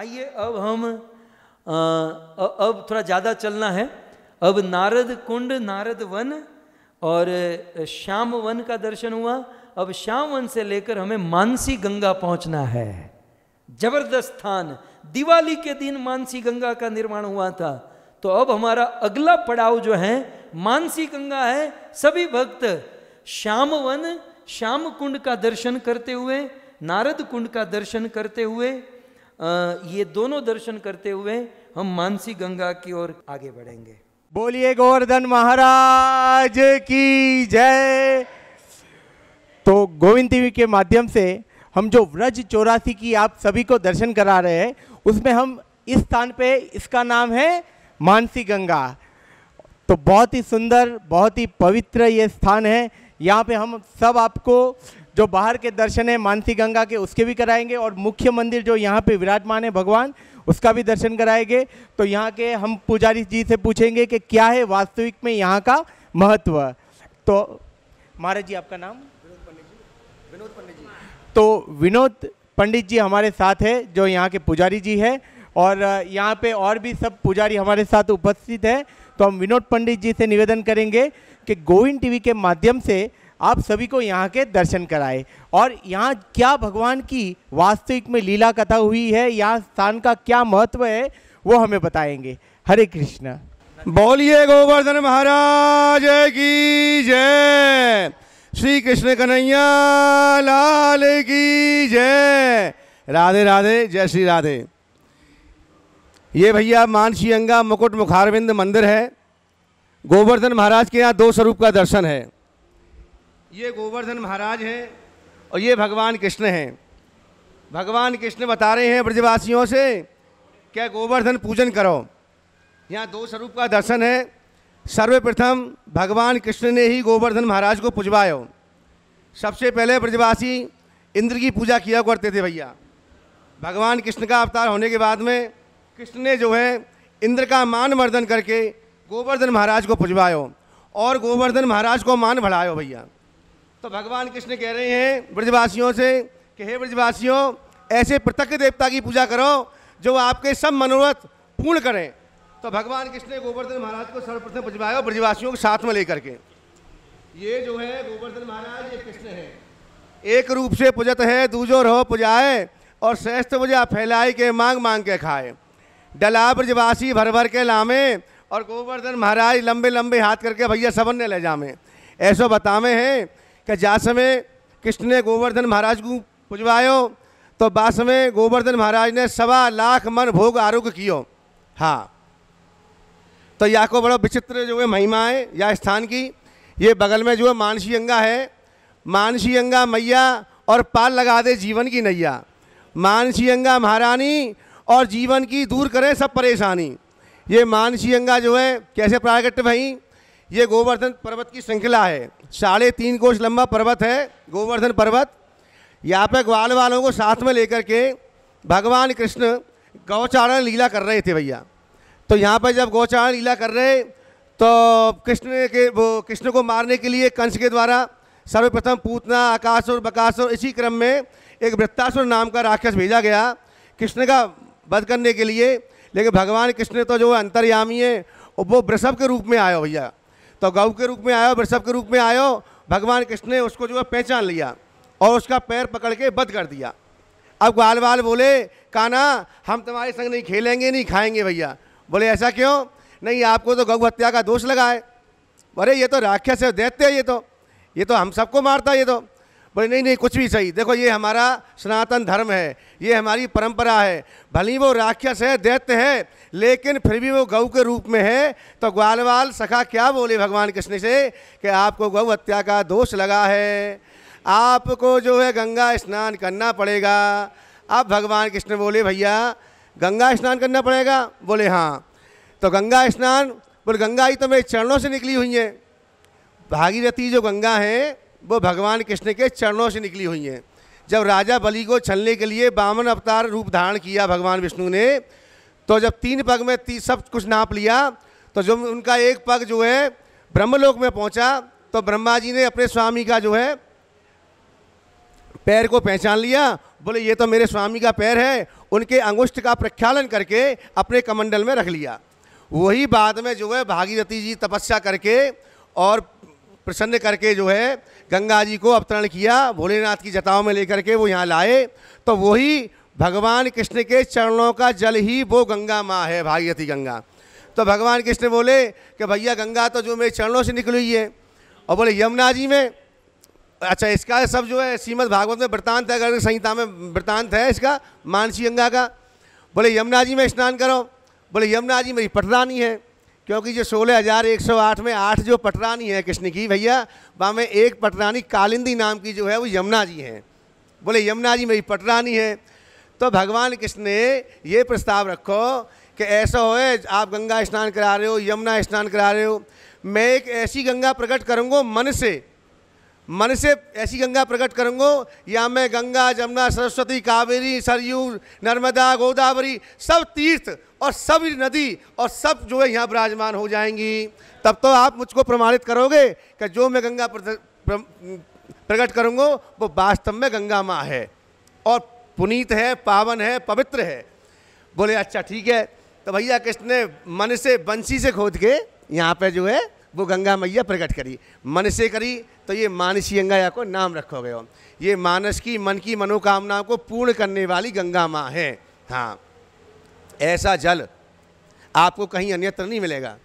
आइए अब हम आ, अब थोड़ा ज़्यादा चलना है अब नारद कुंड नारद वन और श्याम वन का दर्शन हुआ अब श्याम वन से लेकर हमें मानसी गंगा पहुंचना है जबरदस्त स्थान दिवाली के दिन मानसी गंगा का निर्माण हुआ था तो अब हमारा अगला पड़ाव जो है मानसी गंगा है सभी भक्त श्याम वन श्याम कुंड का दर्शन करते हुए नारद कुंड का दर्शन करते हुए ये दोनों दर्शन करते हुए हम मानसी गंगा की ओर आगे बढ़ेंगे बोलिए गोवर्धन महाराज की जय तो गोविंद देवी के माध्यम से हम जो व्रज चौरासी की आप सभी को दर्शन करा रहे हैं उसमें हम इस स्थान पे इसका नाम है मानसी गंगा तो बहुत ही सुंदर बहुत ही पवित्र ये स्थान है यहाँ पे हम सब आपको जो बाहर के दर्शन है मानसी गंगा के उसके भी कराएंगे और मुख्य मंदिर जो यहाँ पे विराजमान है भगवान उसका भी दर्शन कराएंगे तो यहाँ के हम पुजारी जी से पूछेंगे कि क्या है वास्तविक में यहाँ का महत्व तो महाराज जी आपका नाम विनोद पंडित जी विनोद पंडित जी तो विनोद पंडित जी हमारे साथ है जो यहाँ के पुजारी जी है और यहाँ पे और भी सब पुजारी हमारे साथ उपस्थित हैं तो हम विनोद पंडित जी से निवेदन करेंगे कि गोविंद टीवी के माध्यम से आप सभी को यहाँ के दर्शन कराए और यहाँ क्या भगवान की वास्तविक में लीला कथा हुई है यहाँ स्थान का क्या महत्व है वो हमें बताएंगे हरे कृष्णा बोलिए गोवर्धन महाराज की जय श्री कृष्ण कन्हैया लाल की जय राधे राधे जय श्री राधे ये भैया मानसियंगा मुकुट मुखारविंद मंदिर है गोवर्धन महाराज के यहाँ दो स्वरूप का दर्शन है ये गोवर्धन महाराज हैं और ये भगवान कृष्ण हैं भगवान कृष्ण बता रहे हैं ब्रजवासियों से क्या गोवर्धन पूजन करो यहाँ दो स्वरूप का दर्शन है सर्वप्रथम भगवान कृष्ण ने ही गोवर्धन महाराज को पुजवायो सबसे पहले ब्रजवासी इंद्र की पूजा किया करते थे भैया भगवान कृष्ण का अवतार होने के बाद में कृष्ण ने जो है इंद्र का मान मर्दन करके गोवर्धन महाराज को पुजवायो और गोवर्धन महाराज को मान बढ़ायो भैया तो भगवान कृष्ण कह रहे हैं ब्रजवासियों से कि हे ब्रजवासियों ऐसे पृथक देवता की पूजा करो जो आपके सब मनोरथ पूर्ण करें तो भगवान कृष्ण ने गोवर्धन महाराज को सर्वप्रथम बजवाया और ब्रजवासियों को साथ में लेकर के ये जो है गोवर्धन महाराज ये कृष्ण है एक रूप से पुजत है दूजो रहो पुजाए और श्रेष्ठ पूजा फैलाए के मांग मांग के खाए डला ब्रजवासी भर भर के लामे और गोवर्धन महाराज लंबे लंबे हाथ करके भैया सबन ने ले जामे ऐसो बतावे हैं कि जा समय कृष्ण ने गोवर्धन महाराज को पुजवायो तो बा समय गोवर्धन महाराज ने सवा लाख मन भोग आरोग्य कियो हाँ तो यहाँ को बड़ा विचित्र जो है महिमा है या स्थान की ये बगल में जो है मानसी अंगा है मानसी अंगा मैया और पाल लगा दे जीवन की नैया मानसी अंगा महारानी और जीवन की दूर करें सब परेशानी ये मानसी अंगा जो है कैसे प्रागट्य भाई ये गोवर्धन पर्वत की श्रृंखला है साढ़े तीन कोष लंबा पर्वत है गोवर्धन पर्वत यहाँ पे ग्वाल वालों को साथ में लेकर के भगवान कृष्ण गौचारण लीला कर रहे थे भैया तो यहाँ पर जब गौचारण लीला कर रहे तो कृष्ण के वो कृष्ण को मारने के लिए कंस के द्वारा सर्वप्रथम पूतना आकाशुर बकासुर इसी क्रम में एक वृत्तासुर नाम का राक्षस भेजा गया कृष्ण का वध करने के लिए लेकिन भगवान कृष्ण तो जो अंतर्यामी है वो वृषभ के रूप में आया भैया तो गऊ के रूप में आयो वृषभ के रूप में आयो भगवान कृष्ण ने उसको जो है पहचान लिया और उसका पैर पकड़ के बद कर दिया अब ग्वाल बाल बोले काना हम तुम्हारे संग नहीं खेलेंगे नहीं खाएंगे भैया बोले ऐसा क्यों नहीं आपको तो गऊ हत्या का दोष लगा है अरे ये तो राक्षस है देते ये तो ये तो हम सबको मारता है ये तो बोले नहीं नहीं कुछ भी सही देखो ये हमारा सनातन धर्म है ये हमारी परंपरा है भली वो राक्षस है दैत्य है लेकिन फिर भी वो गऊ के रूप में है तो ग्वालवाल सखा क्या बोले भगवान कृष्ण से कि आपको गौ हत्या का दोष लगा है आपको जो है गंगा स्नान करना पड़ेगा अब भगवान कृष्ण बोले भैया गंगा स्नान करना पड़ेगा बोले हाँ तो गंगा स्नान बोले गंगा ही तो मेरे चरणों से निकली हुई है भागीरथी जो गंगा है वो भगवान कृष्ण के चरणों से निकली हुई हैं जब राजा बलि को छलने के लिए बामन अवतार रूप धारण किया भगवान विष्णु ने तो जब तीन पग में ती सब कुछ नाप लिया तो जब उनका एक पग जो है ब्रह्मलोक में पहुंचा तो ब्रह्मा जी ने अपने स्वामी का जो है पैर को पहचान लिया बोले ये तो मेरे स्वामी का पैर है उनके अंगुष्ठ का प्रख्यालन करके अपने कमंडल में रख लिया वही बाद में जो है भागीरथी जी तपस्या करके और प्रसन्न करके जो है गंगा जी को अवतरण किया भोलेनाथ की जताओं में लेकर के वो यहाँ लाए तो वही भगवान कृष्ण के चरणों का जल ही वो गंगा माँ है भागीरथी गंगा तो भगवान कृष्ण बोले कि भैया गंगा तो जो मेरे चरणों से निकली हुई है और बोले यमुना जी में अच्छा इसका सब जो है श्रीमद भागवत में वृतांत है अगर संहिता में वृतांत है इसका मानसी गंगा का बोले यमुना जी में स्नान करो बोले यमुना जी मेरी पटरानी है क्योंकि ये सोलह हज़ार एक सौ आठ में आठ जो पटरानी है कृष्ण की भैया वहाँ में एक पटरानी कालिंदी नाम की जो है वो यमुना जी हैं बोले यमुना जी मेरी पटरानी है तो भगवान कृष्ण ने ये प्रस्ताव रखो कि ऐसा होए आप गंगा स्नान करा रहे हो यमुना स्नान करा रहे हो मैं एक ऐसी गंगा प्रकट करूँगा मन से मन से ऐसी गंगा प्रकट करूँगा या मैं गंगा जमुना सरस्वती कावेरी सरयू नर्मदा गोदावरी सब तीर्थ और सब नदी और सब जो है यहाँ विराजमान हो जाएंगी तब तो आप मुझको प्रमाणित करोगे कि जो मैं गंगा प्रकट करूँगा वो वास्तव में गंगा माँ है और पुनीत है पावन है पवित्र है बोले अच्छा ठीक है तो भैया कृष्ण ने मन से बंसी से खोद के यहाँ पे जो है वो गंगा मैया प्रकट करी मन से करी तो ये मानसी गंगा या को नाम रखोगे ये मानस की मन की मनोकामनाओं को पूर्ण करने वाली गंगा माँ है हाँ ऐसा जल आपको कहीं अन्यत्र नहीं मिलेगा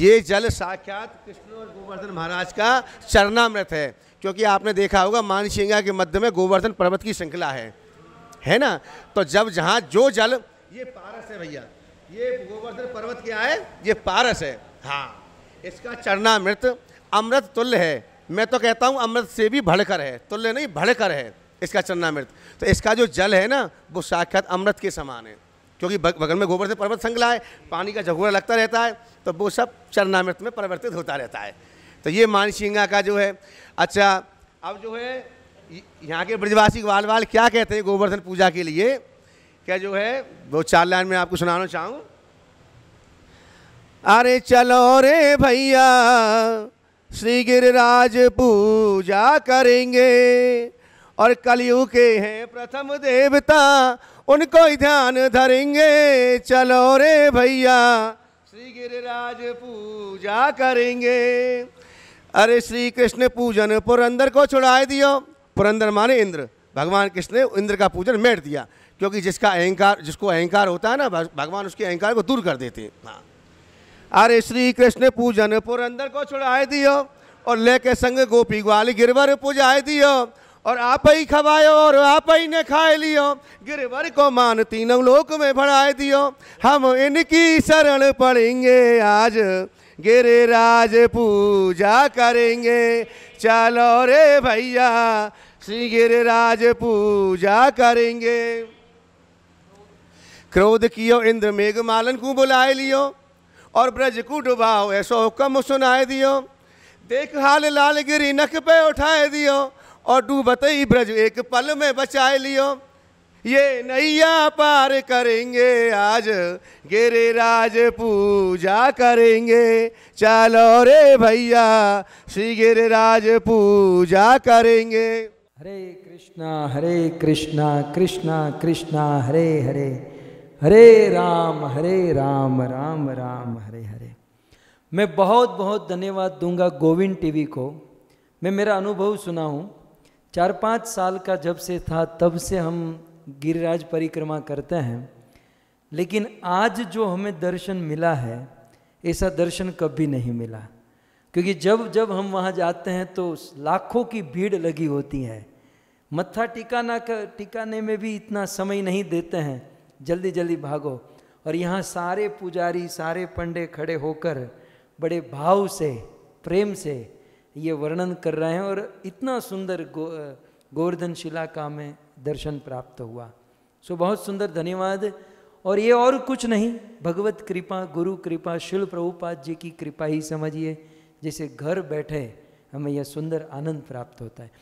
ये जल साक्षात कृष्ण और गोवर्धन महाराज का चरणामृत है क्योंकि आपने देखा होगा मानसिंगा के मध्य में गोवर्धन पर्वत की श्रृंखला है है ना तो जब जहाँ जो जल ये पारस है भैया ये गोवर्धन पर्वत क्या है ये पारस है हाँ इसका चरणामृत अमृत तुल्य है मैं तो कहता हूँ अमृत से भी भड़कर है तुल्य नहीं भड़कर है इसका चरणामृत तो इसका जो जल है ना वो साक्षात अमृत के समान है क्योंकि बगल में गोबर से पर्वत संगला है पानी का झगोरा लगता रहता है तो वो सब चरणामृत में परिवर्तित होता रहता है तो ये मानसिंगा का जो है अच्छा अब जो है यहाँ के ब्रजवासी वाल वाल क्या कहते हैं गोवर्धन पूजा के लिए क्या जो है वो चार लाइन में आपको सुनाना चाहूँ अरे चलो रे भैया श्री गिरिराज पूजा करेंगे और कलयुग के हैं प्रथम देवता उनको ही ध्यान धरेंगे चलो रे भैया श्री गिरिराज पूजा करेंगे अरे श्री कृष्ण पूजन पुरंदर को छुड़ाए दियो पुरंदर माने इंद्र भगवान कृष्ण ने इंद्र का पूजन मेट दिया क्योंकि जिसका अहंकार जिसको अहंकार होता है ना भगवान उसके अहंकार को दूर कर देते हैं हाँ अरे श्री कृष्ण पूजन पुरंदर को छुड़ाए दियो और लेके संग गोपी ग्वाली गिरवर पूजा दियो और आप ही खवायो और आप ही ने खाए लियो गिरवर को मान तीनों लोक में भड़ाए दियो हम इनकी शरण पड़ेंगे आज गिरिराज पूजा करेंगे चलो रे भैया श्री गिरिराज पूजा करेंगे क्रोध कियो इंद्र मेघ मालन को बुलाए लियो और ब्रज को डुबाओ ऐसो हुक्म सुनाए दियो देख हाल लाल गिरी नख पे उठाए दियो और डूबत ही ब्रज एक पल में बचाए लियो ये नैया पार करेंगे आज गिरे राज पूजा करेंगे चलो रे भैया श्री गिरिराज पूजा करेंगे हरे कृष्णा हरे कृष्णा कृष्णा कृष्णा हरे हरे हरे राम हरे राम राम राम हरे हरे मैं बहुत बहुत धन्यवाद दूंगा गोविंद टीवी को मैं मेरा अनुभव सुना हूँ चार पाँच साल का जब से था तब से हम गिरिराज परिक्रमा करते हैं लेकिन आज जो हमें दर्शन मिला है ऐसा दर्शन कभी नहीं मिला क्योंकि जब जब हम वहाँ जाते हैं तो लाखों की भीड़ लगी होती है मत्था टिकाना कर टिकाने में भी इतना समय नहीं देते हैं जल्दी जल्दी भागो और यहाँ सारे पुजारी सारे पंडे खड़े होकर बड़े भाव से प्रेम से ये वर्णन कर रहे हैं और इतना सुंदर गो गोवर्धन शिला का हमें दर्शन प्राप्त हुआ सो बहुत सुंदर धन्यवाद और ये और कुछ नहीं भगवत कृपा गुरु कृपा शिल प्रभुपाद जी की कृपा ही समझिए जिसे घर बैठे हमें यह सुंदर आनंद प्राप्त होता है